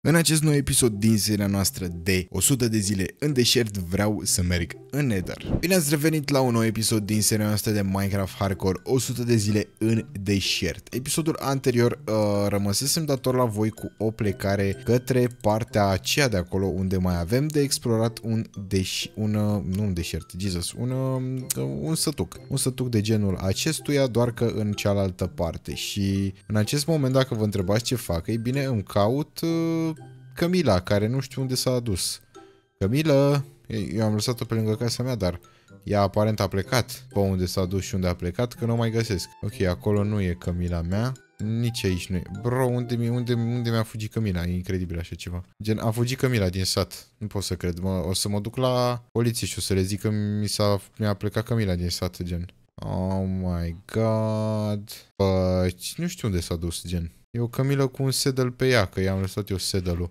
În acest nou episod din seria noastră de 100 de zile în deșert vreau să merg în Nether. Bine ați revenit la un nou episod din seria noastră de Minecraft Hardcore 100 de zile în deșert. Episodul anterior uh, rămăsesem dator la voi cu o plecare către partea aceea de acolo unde mai avem de explorat un deș un, uh, nu un deșert, Jesus, un, uh, un sătuc. Un sătuc de genul acestuia, doar că în cealaltă parte. Și în acest moment, dacă vă întrebați ce fac, ei bine, îmi caut uh, Camila, care nu știu unde s-a adus. Camila, eu am lăsat-o pe lângă casa mea, dar ea aparent a plecat. Pe unde s-a dus și unde a plecat, că nu o mai găsesc. Ok, acolo nu e Camila mea. Nici aici nu e. Bro, unde, mi, unde, unde mi-a fugit Camila? E incredibil așa ceva. Gen, a fugit Camila din sat. Nu pot să cred. Mă, o să mă duc la poliție și o să le zic că mi a mi plecat Camila din sat, gen. Oh my god. Bă, păi, nu știu unde s-a dus, gen. E o cămilă cu un sedel pe ea, că i-am lăsat eu sedelul.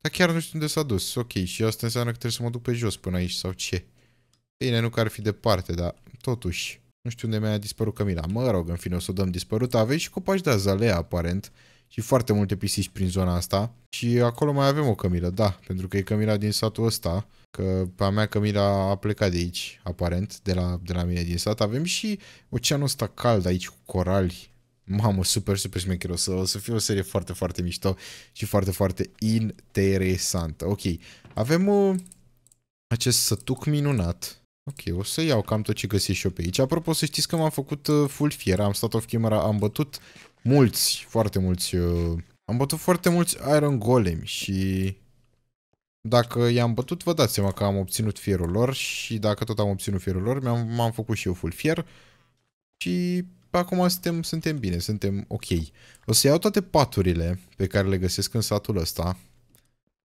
Dar chiar nu știu unde s-a dus. Ok, și asta înseamnă că trebuie să mă duc pe jos până aici sau ce. Bine, nu că ar fi departe, dar totuși. Nu știu unde mi-a dispărut Camila. Mă rog, în fine, o să o dăm dispărut. Aveți și copaci de azalea, aparent. Și foarte multe pisici prin zona asta. Și acolo mai avem o Camila, da. Pentru că e Camila din satul ăsta. Că a mea Camila a plecat de aici, aparent, de la, de la mine din sat. Avem și oceanul ăsta cald aici cu corali Mamă, super, super șmecher. O să, o să fie o serie foarte, foarte mișto și foarte, foarte interesantă. Ok, avem uh, acest sătuc minunat. Ok, o să iau cam tot ce găsesc și eu pe aici. Apropo, să știți că m-am făcut uh, full fier. Am stat off camera, am bătut mulți, foarte mulți... Uh, am bătut foarte mulți Iron Golem și... Dacă i-am bătut, vă dați seama că am obținut fierul lor și dacă tot am obținut fierul lor, m-am făcut și eu full fier. Și acum suntem, suntem bine, suntem ok. O să iau toate paturile pe care le găsesc în satul ăsta,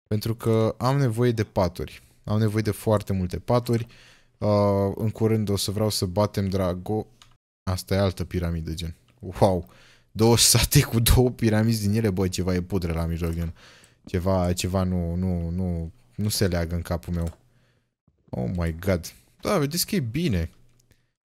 pentru că am nevoie de paturi. Am nevoie de foarte multe paturi. Uh, în curând o să vreau să batem Drago. Asta e altă piramidă, gen. Wow! Două sate cu două piramizi din ele, bă, ceva e pudră la mijloc, gen. Ceva, ceva nu, nu, nu, nu se leagă în capul meu. Oh my god. Da, vedeți că e bine.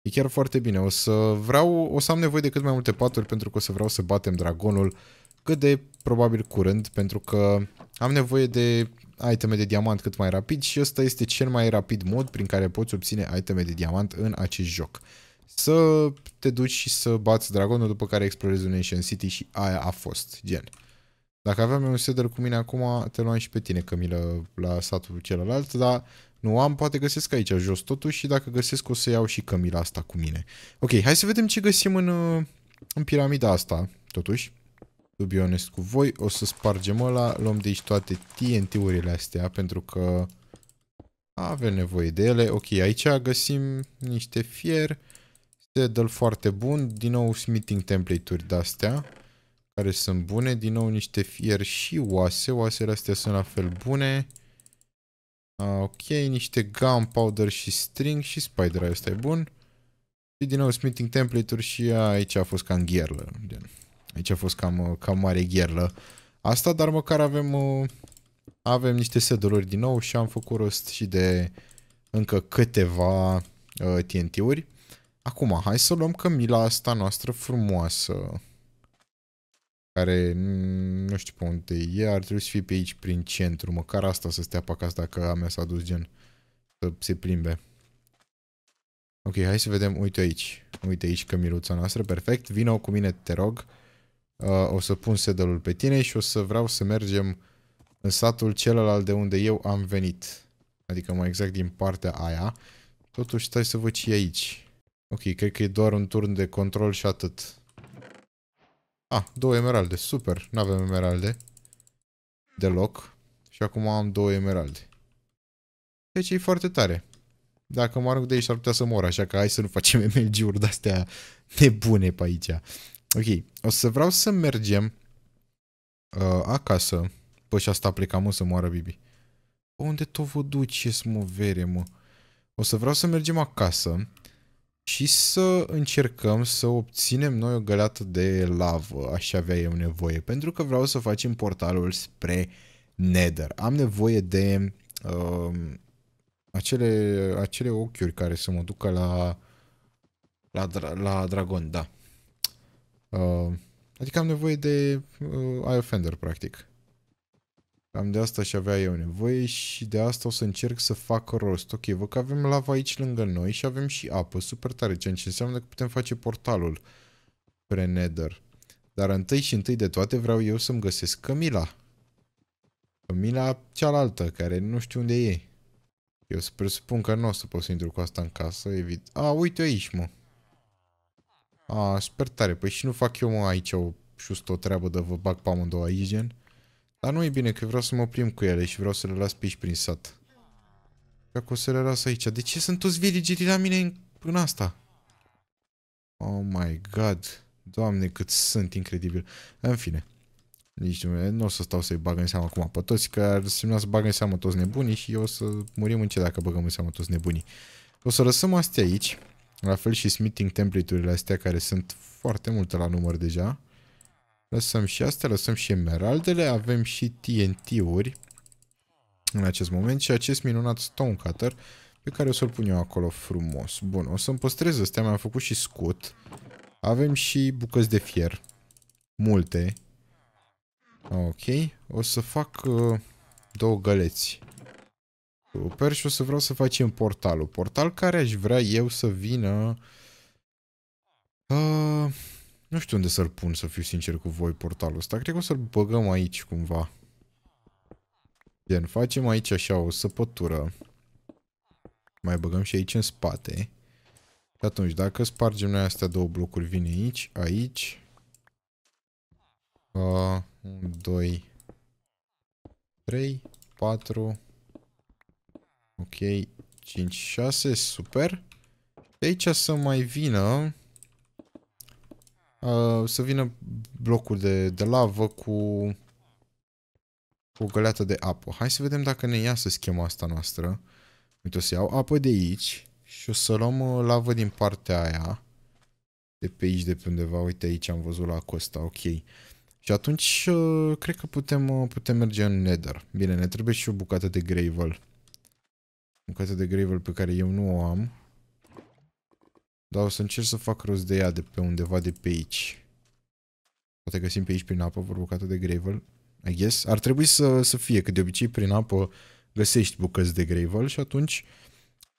E chiar foarte bine. O să vreau, o să am nevoie de cât mai multe paturi pentru că o să vreau să batem dragonul cât de probabil curând, pentru că am nevoie de iteme de diamant cât mai rapid și ăsta este cel mai rapid mod prin care poți obține iteme de diamant în acest joc. Să te duci și să bați dragonul după care explorezi un Ancient City și aia a fost, gen. Dacă aveam un seder cu mine acum, te luam și pe tine, Camila, la satul celălalt, dar nu am, poate găsesc aici jos totuși și dacă găsesc o să iau și cămila asta cu mine. Ok, hai să vedem ce găsim în, uh, în piramida asta, totuși. To honest cu voi, o să spargem ăla, luăm de aici toate TNT-urile astea, pentru că avem nevoie de ele. Ok, aici găsim niște fier, Saddle foarte bun, din nou smithing template-uri de-astea, care sunt bune, din nou niște fier și oase, oasele astea sunt la fel bune. Ok, niște gunpowder și string și spider ăsta e bun. Și din nou smithing template-uri și aici a fost cam gherlă. Aici a fost cam, cam mare gherlă. Asta, dar măcar avem, uh, avem niște seduluri din nou și am făcut rost și de încă câteva uh, TNT-uri. Acum, hai să luăm cămila asta noastră frumoasă care nu știu pe unde e, ar trebui să fie pe aici, prin centru, măcar asta să stea pe acasă dacă a mea s-a dus gen să se plimbe. Ok, hai să vedem, uite aici, uite aici cămiluța noastră, perfect, vină cu mine, te rog, uh, o să pun sedelul pe tine și o să vreau să mergem în satul celălalt de unde eu am venit, adică mai exact din partea aia, totuși stai să văd ce e aici. Ok, cred că e doar un turn de control și atât. Ah, două emeralde. Super. Nu avem emeralde. Deloc. Și acum am două emeralde. Deci e foarte tare. Dacă mă arunc de aici, ar putea să mor, așa că hai să nu facem MLG-uri de-astea nebune pe aici. Ok, o să vreau să mergem uh, acasă. Păi și asta plecam, să moară Bibi. Unde tot vă duceți, mă, vere, mă? O să vreau să mergem acasă și să încercăm să obținem noi o găleată de lavă, așa avea eu nevoie, pentru că vreau să facem portalul spre Nether. Am nevoie de uh, acele, acele ochiuri care să mă ducă la, la, la dragon, da. Uh, adică am nevoie de uh, Eye Offender, practic. Cam de asta și avea eu nevoie și de asta o să încerc să fac rost. Ok, văd că avem lava aici lângă noi și avem și apă, super tare, ceea ce înseamnă că putem face portalul spre Nether. Dar întâi și întâi de toate vreau eu să-mi găsesc Camila. Camila cealaltă, care nu știu unde e. Eu să presupun că nu o să pot să intru cu asta în casă, evit. A, uite aici, mă. A, super tare. Păi și nu fac eu, mă, aici o, și o treabă de vă bag pe amândouă aici, gen. Dar nu e bine, că vreau să mă oprim cu ele și vreau să le las pe aici prin sat. Ca o să le las aici. De ce sunt toți villagerii la mine în, în asta? Oh my god. Doamne, cât sunt incredibil. În fine. Nici nu, nu o să stau să-i bag în seama acum pe toți, că ar semna să bag în seama toți nebunii și eu o să murim în ce dacă băgăm în seama toți nebunii. O să lăsăm astea aici, la fel și smithing template-urile astea care sunt foarte multe la număr deja. Lăsăm și astea, lăsăm și emeraldele, avem și TNT-uri în acest moment și acest minunat cutter pe care o să-l pun eu acolo frumos. Bun, o să-mi păstrez astea, mi-am făcut și scut. Avem și bucăți de fier. Multe. Ok, o să fac uh, două găleți. Super și o să vreau să facem portalul. Portal care aș vrea eu să vină... Uh, nu știu unde să-l pun, să fiu sincer cu voi, portalul ăsta. Cred că o să-l băgăm aici, cumva. Gen, facem aici așa o săpătură. Mai băgăm și aici în spate. Și atunci, dacă spargem noi astea două blocuri, vine aici, aici. Uh, un, doi, trei, patru. ok, 5, 6, super. De aici să mai vină uh, să vină blocul de, de lavă cu, cu o găleată de apă. Hai să vedem dacă ne iasă schema asta noastră. Uite, o să iau apă de aici și o să luăm uh, lavă din partea aia. De pe aici, de pe undeva. Uite, aici am văzut la costa, ok. Și atunci uh, cred că putem, uh, putem merge în nether. Bine, ne trebuie și o bucată de gravel. Bucată de gravel pe care eu nu o am. Dar o să încerc să fac rost de ea de pe undeva de pe aici. Poate găsim pe aici prin apă bucată de gravel. I guess. Ar trebui să, să fie, că de obicei prin apă găsești bucăți de gravel și atunci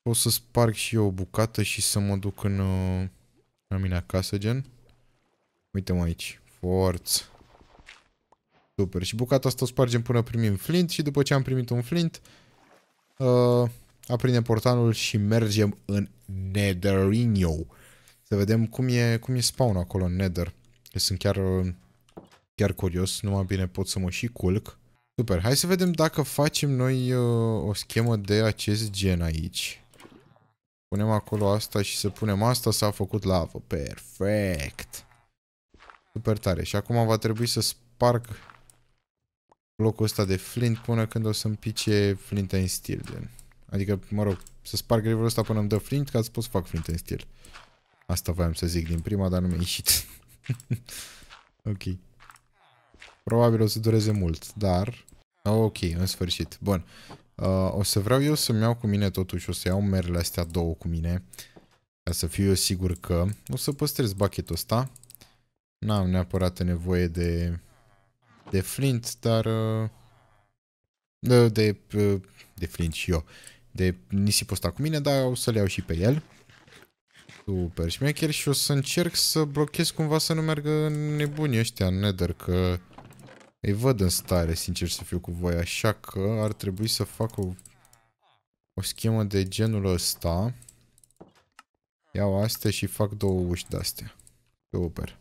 o să sparg și eu o bucată și să mă duc în, în uh, mine acasă, gen. Uite-mă aici. Forț. Super. Și bucata asta o spargem până primim flint și după ce am primit un flint, uh, aprinde portalul și mergem în Netherinio. Să vedem cum e, cum e spawn acolo în Nether. Eu sunt chiar, chiar curios, numai bine pot să mă și culc. Super, hai să vedem dacă facem noi uh, o schemă de acest gen aici. Punem acolo asta și să punem asta, s-a făcut lavă. Perfect! Super tare. Și acum va trebui să sparg blocul ăsta de flint până când o să-mi pice flinta în Din. Adică, mă rog, să sparg levelul ăsta până îmi dă flint, ca să pot să fac flint în stil. Asta voiam să zic din prima, dar nu mi-a ieșit. ok. Probabil o să dureze mult, dar... Ok, în sfârșit. Bun. Uh, o să vreau eu să-mi iau cu mine totuși, o să iau merele astea două cu mine. Ca să fiu eu sigur că... O să păstrez bucketul ăsta. N-am neapărat nevoie de... De flint, dar... Uh, de... De, uh, de flint și eu de nisipul ăsta cu mine, dar o să le iau și pe el. Super șmecher și o să încerc să blochez cumva să nu meargă nebuni ăștia în nether, că îi văd în stare, sincer să fiu cu voi, așa că ar trebui să fac o, o schemă de genul ăsta. Iau astea și fac două uși de-astea. Super.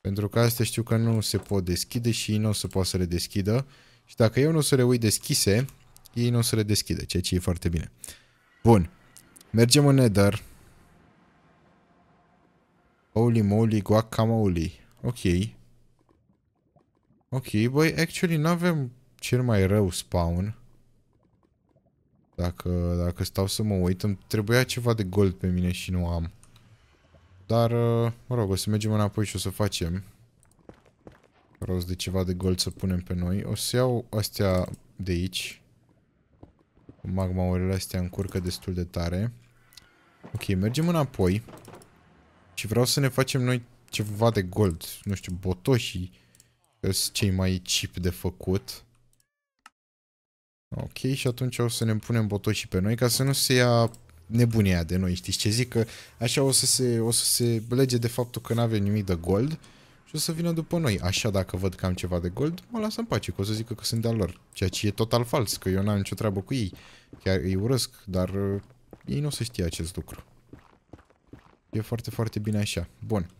Pentru că astea știu că nu se pot deschide și nu o să poată să le deschidă. Și dacă eu nu o să le uit deschise, ei nu o să le deschidă, ceea ce e foarte bine. Bun. Mergem în Nether. Holy moly, guacamole. Ok. Ok, băi, actually nu avem cel mai rău spawn. Dacă, dacă stau să mă uit, îmi trebuia ceva de gold pe mine și nu am. Dar, uh, mă rog, o să mergem înapoi și o să facem rost de ceva de gold să punem pe noi. O să iau astea de aici magmaurile astea încurcă destul de tare. Ok, mergem înapoi. Și vreau să ne facem noi ceva de gold. Nu știu, botoșii sunt cei mai chip de făcut. Ok, și atunci o să ne punem botoșii pe noi ca să nu se ia nebunia de noi, știți ce zic? Că așa o să se, o să se lege de faptul că nu avem nimic de gold și o să vină după noi. Așa dacă văd că am ceva de gold, mă lasă în pace, că o să zică că sunt de-al lor. Ceea ce e total fals, că eu n-am nicio treabă cu ei. Chiar îi urăsc, dar uh, ei nu o să știe acest lucru. E foarte, foarte bine așa. Bun.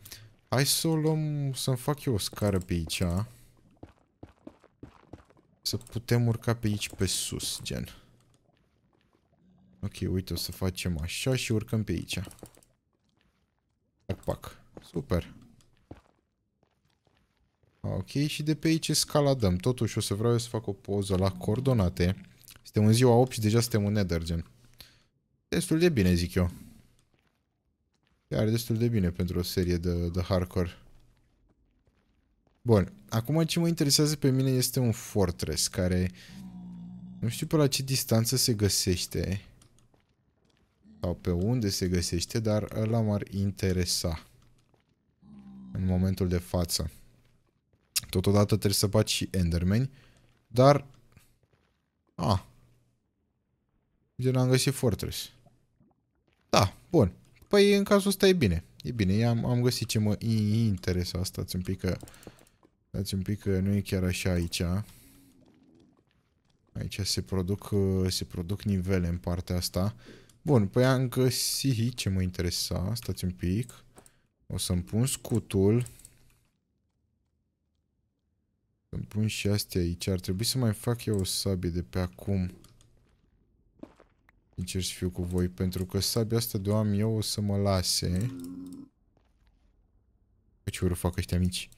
Hai să o luăm, să-mi fac eu o scară pe aici. Să putem urca pe aici pe sus, gen. Ok, uite, o să facem așa și urcăm pe aici. Pac, pac. Super. Ah, ok, și de pe aici scaladăm. Totuși o să vreau să fac o poză la coordonate. Suntem în ziua 8 și deja suntem în gen. Destul de bine, zic eu. Chiar destul de bine pentru o serie de, de hardcore. Bun, acum ce mă interesează pe mine este un fortress care... Nu știu pe la ce distanță se găsește sau pe unde se găsește, dar ăla m-ar interesa în momentul de față. Totodată trebuie să bat și endermeni. Dar... A. Ah. Gen, am găsit fortress. Da, bun. Păi în cazul ăsta e bine. E bine, am am găsit ce mă interesa. Stați un pic că... Stați un pic că nu e chiar așa aici. Aici se produc, se produc nivele în partea asta. Bun, păi am găsit ce mă interesa. Stați un pic. O să-mi pun scutul. Îmi pun și astea aici. Ar trebui să mai fac eu o sabie de pe acum. Încerc să fiu cu voi, pentru că sabia asta de am eu o să mă lase. Că ce ură fac ăștia mici.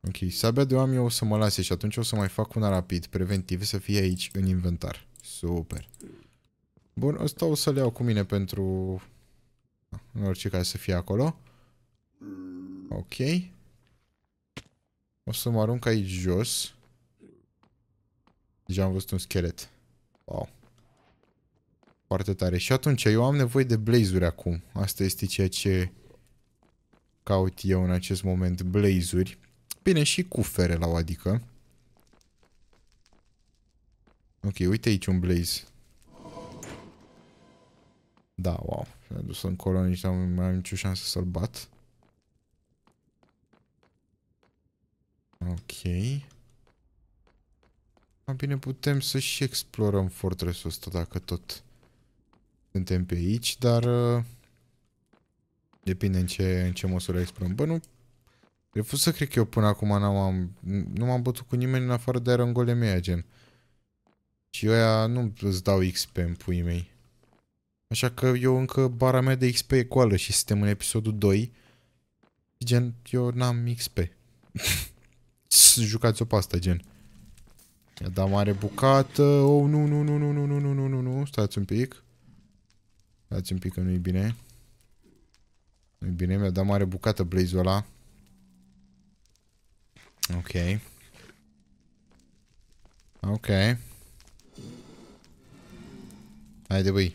Ok, sabia de am eu o să mă lase și atunci o să mai fac una rapid, preventiv, să fie aici în inventar. Super. Bun, ăsta o să-l iau cu mine pentru... În orice caz să fie acolo. Ok. O să mă arunc aici jos. Deja am văzut un schelet. Wow. Foarte tare. Și atunci, eu am nevoie de blazuri acum. Asta este ceea ce caut eu în acest moment. Blazuri. Bine, și cufere la o adică. Ok, uite aici un blaze. Da, wow. mi a dus încolo, nici nu am mai am nicio șansă să-l bat. Mai bine putem să și explorăm fortresul ăsta dacă tot suntem pe aici, dar uh, depinde în ce, în ce măsură explorăm. Bă, nu refuz să cred că eu până acum am nu m-am bătut cu nimeni în afară de Iron Golemea, gen. Și eu nu îți dau XP în puii mei. Așa că eu încă bara mea de XP e goală și suntem în episodul 2. Gen, eu n-am XP. jucați-o pasta gen. Ia da mare bucată. Oh, nu, nu, nu, nu, nu, nu, nu, nu, nu, nu. Stați un pic. Stați un pic că nu e bine. nu bine, mi-a dat mare bucată blaze ăla. Ok. Ok. Haide, băi.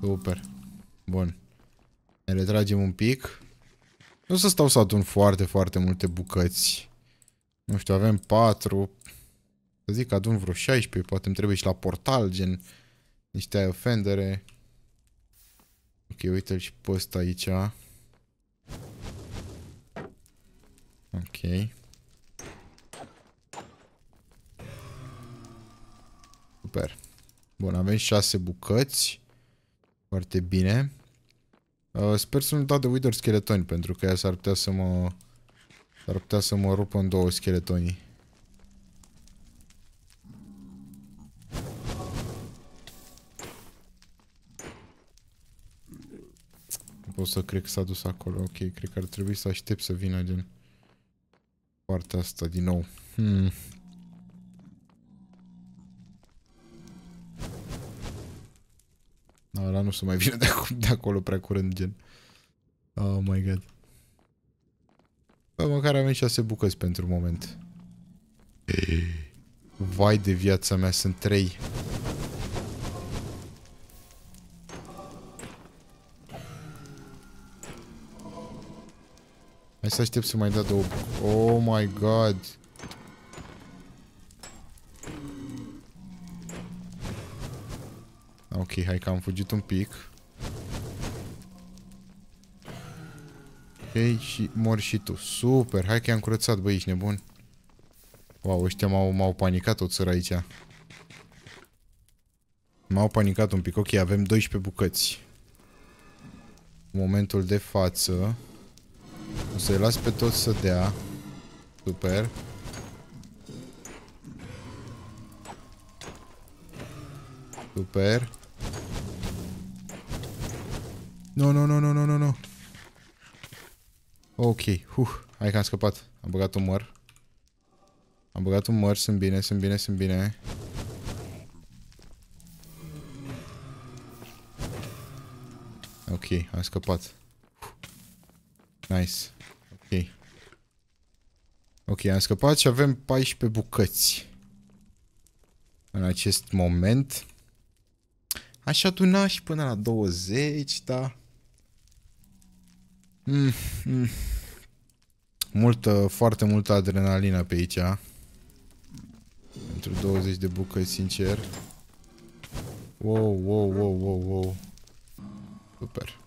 Super. Bun. Ne retragem un pic. Nu o să stau să adun foarte, foarte multe bucăți. Nu știu, avem 4. Să zic, adun vreo 16. Poate îmi trebuie și la portal, gen niște ofendere. Ok, uite-l și pe ăsta aici. Ok. Super. Bun, avem 6 bucăți. Foarte bine. Uh, sper să nu dau de Wither scheletoni, pentru că ea s-ar putea să mă... S-ar putea să mă rupă în două scheletonii. Pot să cred că s-a dus acolo. Ok, cred că ar trebui să aștept să vină din... partea asta din nou. Hmm. nu se mai vine de, acolo, de acolo prea curând, gen. Oh my god. Bă, păi, măcar avem 6 bucăți pentru moment. Vai de viața mea, sunt 3. Hai să aștept să mai dea două. Oh my god. Ok, hai că am fugit un pic. Ok, și mor și tu. Super, hai că i-am curățat, băi, ești nebun. Wow, ăștia m-au panicat o țără aici. M-au panicat un pic. Ok, avem 12 bucăți. Momentul de față. O să-i las pe toți să dea. Super. Super. Nu, nu, nu, nu, nu, nu, nu. Ok, huh, hai că am scăpat. Am băgat un măr. Am băgat un măr, sunt bine, sunt bine, sunt bine. Ok, am scăpat. Nice. Ok. Ok, am scăpat și avem 14 bucăți. În acest moment. Aș aduna și până la 20, da. Mm, mm. Multă, foarte multă adrenalină pe aici. Pentru 20 de bucăți, sincer. Wow, wow, wow, wow, wow. Super.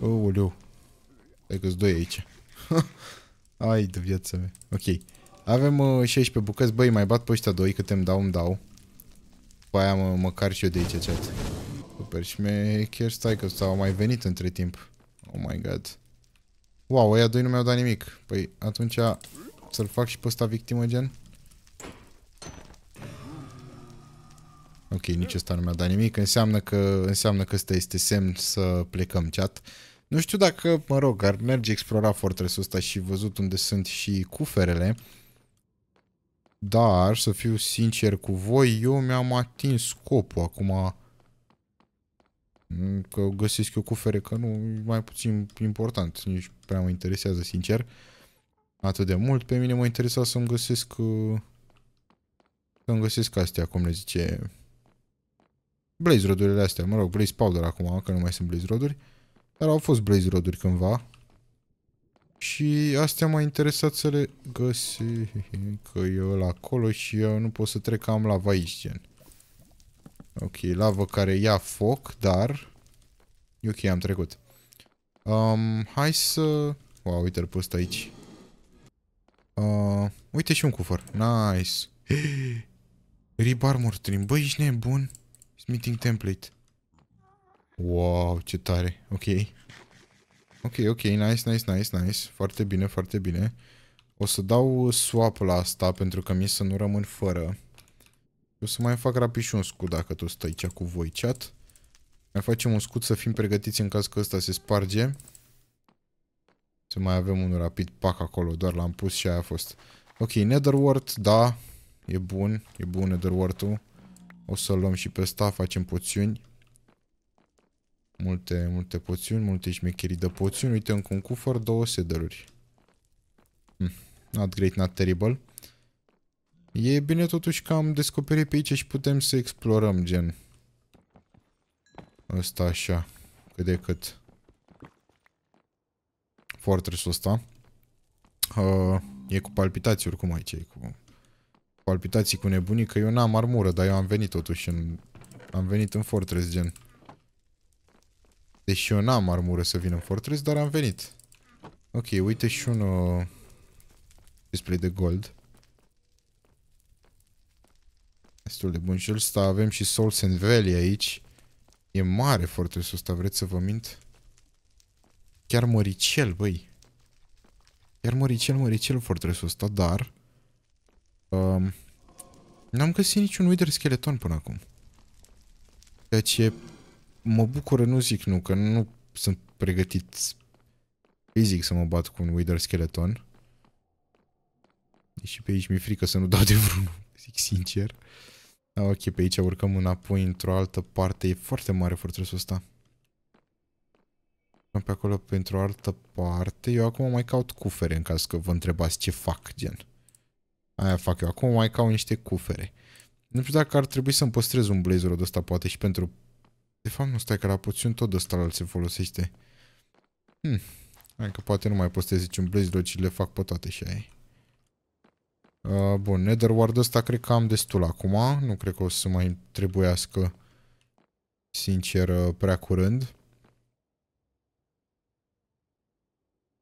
Oh, oleu. ai că doi aici. Ai de viața mea. Ok. Avem uh, 16 bucăți. Băi, mai bat pe ăștia doi câte îmi dau, îmi dau. După aia mă, măcar și eu de aici, chat. Super, și chiar stai că s-au mai venit între timp. Oh my god. Wow, ăia doi nu mi-au dat nimic. Păi, atunci să-l fac și pe ăsta victimă, gen? Ok, nici ăsta nu mi-a dat nimic. Înseamnă că, înseamnă că ăsta este semn să plecăm chat. Nu știu dacă, mă rog, ar merge explora fortress-ul ăsta și văzut unde sunt și cuferele. Dar, să fiu sincer cu voi, eu mi-am atins scopul acum Că găsesc eu cufere, că nu, e mai puțin important. Nici prea mă interesează, sincer. Atât de mult. Pe mine mă interesa să-mi găsesc... Să-mi găsesc astea, cum le zice... Blaze rodurile astea. Mă rog, Blaze Powder acum, că nu mai sunt Blaze roduri. Dar au fost Blaze roduri cândva. Și astea m-a interesat să le găsesc. Că eu la acolo și eu nu pot să trec, am la aici, gen. Ok, lavă care ia foc, dar... E ok, am trecut. Um, hai să... Wow, uite-l pus aici. Uh, uite și un cufăr. Nice. Rib armor trim. Băi, ești nebun. Smithing template. Wow, ce tare. Ok. Ok, ok, nice, nice, nice, nice. Foarte bine, foarte bine. O să dau swap la asta pentru că mi să nu rămân fără. O să mai fac rapid și un scut dacă tot stai aici cu voi chat. Mai facem un scut să fim pregătiți în caz că ăsta se sparge. Să mai avem un rapid pac acolo, doar l-am pus și aia a fost. Ok, Netherworld, da, e bun, e bun Netherworld-ul. O să luăm și pe ăsta, facem poțiuni. Multe, multe poțiuni, multe șmecherii de poțiuni. Uite, încă un cufăr, două sederuri. Hm. Not great, not terrible. E bine totuși că am descoperit pe aici și putem să explorăm, gen. Ăsta așa, cât de cât. Fortress-ul ăsta. Uh, e cu palpitații oricum aici, e cu palpitații cu nebunii, că eu n-am armură, dar eu am venit totuși în... Am venit în Fortress, gen. Deși eu n-am armură să vin în Fortress, dar am venit. Ok, uite și un... Uh, display de gold. destul de bun și ăsta avem și and Valley aici. E mare fortresul ăsta, vreți să vă mint? Chiar măricel, băi. Chiar măricel, măricel fortresul ăsta, dar... Um, N-am găsit niciun Wither Skeleton până acum. Ceea ce mă bucură, nu zic nu, că nu sunt pregătit fizic să mă bat cu un Wither Skeleton. Deși pe aici mi-e frică să nu dau de vreunul, zic sincer. Da, ok, pe aici urcăm înapoi într-o altă parte. E foarte mare fortresul ăsta. Urcăm pe acolo pentru o altă parte. Eu acum mai caut cufere în caz că vă întrebați ce fac, gen. Aia fac eu. Acum mai caut niște cufere. Nu știu dacă ar trebui să-mi păstrez un blazer de ăsta, poate și pentru... De fapt, nu stai, că la puțin tot de ăsta se folosește. Hmm. Hai că poate nu mai postez niciun blazer, ci le fac pe toate și aia. Uh, bun, Netherward ăsta cred că am destul acum. Nu cred că o să mai trebuiască, sincer, prea curând.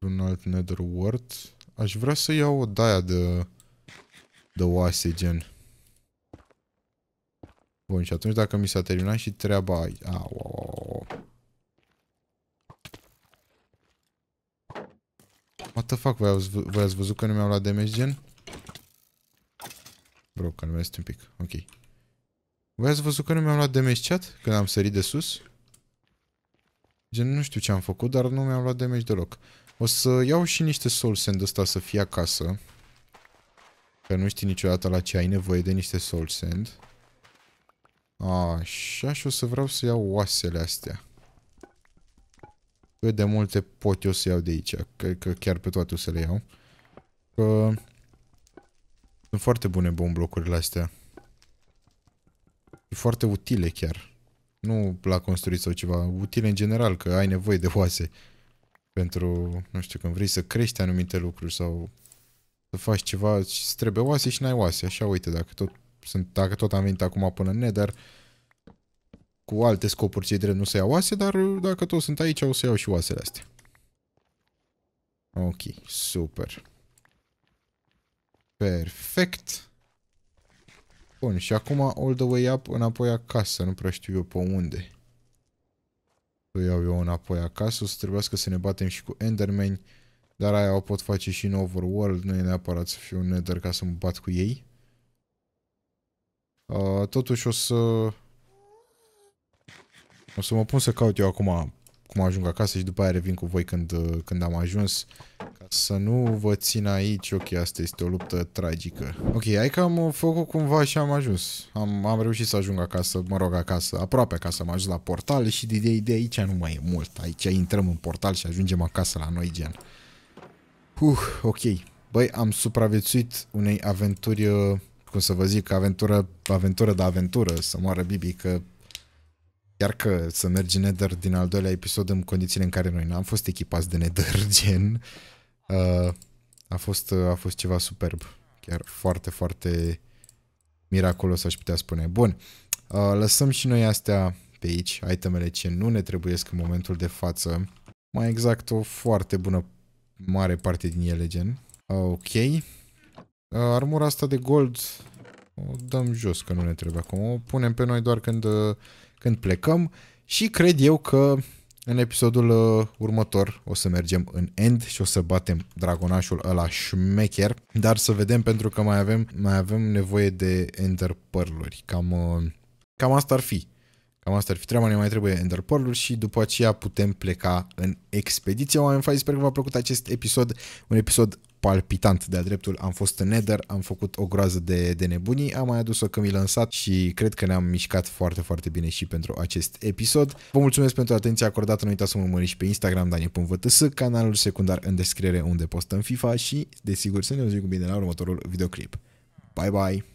Un alt Netherward. Aș vrea să iau o daia de, de oase, gen. Bun, și atunci dacă mi s-a terminat și treaba aici... Au, au, au. What the fuck, voi ați, voi ați văzut că nu mi-au luat damage gen? Bro, calmează-te un pic. Ok. Voi ați văzut că nu mi-am luat damage chat când am sărit de sus? Gen, nu știu ce am făcut, dar nu mi-am luat damage deloc. O să iau și niște soul sand ăsta să fie acasă. Că nu știi niciodată la ce ai nevoie de niște soul sand. Așa și o să vreau să iau oasele astea. Cât de multe pot eu să iau de aici. Cred că chiar pe toate o să le iau. Că sunt foarte bune blocurile astea. E foarte utile chiar. Nu la construit sau ceva. Utile în general, că ai nevoie de oase. Pentru, nu știu, când vrei să crești anumite lucruri sau să faci ceva și îți trebuie oase și n-ai oase. Așa, uite, dacă tot, sunt, dacă tot am venit acum până în dar cu alte scopuri ce drept nu să iau oase, dar dacă tot sunt aici, o să iau și oasele astea. Ok, super. Perfect. Bun, și acum all the way up înapoi acasă. Nu prea știu eu pe unde. Să iau eu înapoi acasă. O să trebuiască să ne batem și cu Enderman, Dar aia o pot face și în Overworld. Nu e neapărat să fiu un Nether ca să mă bat cu ei. Uh, totuși o să... O să mă pun să caut eu acum cum ajung acasă și după aia revin cu voi când, uh, când am ajuns. Ca să nu vă țin aici, ok, asta este o luptă tragică. Ok, hai că am uh, făcut cumva și am ajuns. Am, am reușit să ajung acasă, mă rog, acasă, aproape acasă, am ajuns la portal și de, de, de aici nu mai e mult. Aici intrăm în portal și ajungem acasă la noi, gen. Uh, ok. Băi, am supraviețuit unei aventuri, uh, cum să vă zic, aventură, aventură de aventură, să moară Bibi, că iar că să mergi în Nether din al doilea episod în condițiile în care noi n-am fost echipați de Nether, gen, uh, a, fost, uh, a fost ceva superb. Chiar foarte, foarte miraculos, aș putea spune. Bun, uh, lăsăm și noi astea pe aici, itemele ce nu ne trebuiesc în momentul de față. Mai exact, o foarte bună mare parte din ele, gen. Uh, ok. Uh, armura asta de gold o dăm jos, că nu ne trebuie acum. O punem pe noi doar când, uh, când plecăm și cred eu că în episodul uh, următor o să mergem în end și o să batem dragonașul ăla șmecher, dar să vedem pentru că mai avem, mai avem nevoie de ender pearl-uri. Cam, uh, cam asta ar fi. Cam asta ar fi treaba, ne mai trebuie Ender și după aceea putem pleca în expediție. Oameni fai, sper că v-a plăcut acest episod, un episod palpitant de-a dreptul, am fost în nether, am făcut o groază de, de nebunii, am mai adus-o când mi lansat și cred că ne-am mișcat foarte, foarte bine și pentru acest episod. Vă mulțumesc pentru atenția acordată, nu uitați să mă urmăriți pe Instagram danie.vts, canalul secundar în descriere unde postăm FIFA și, desigur, să ne auzim cu bine la următorul videoclip. Bye, bye!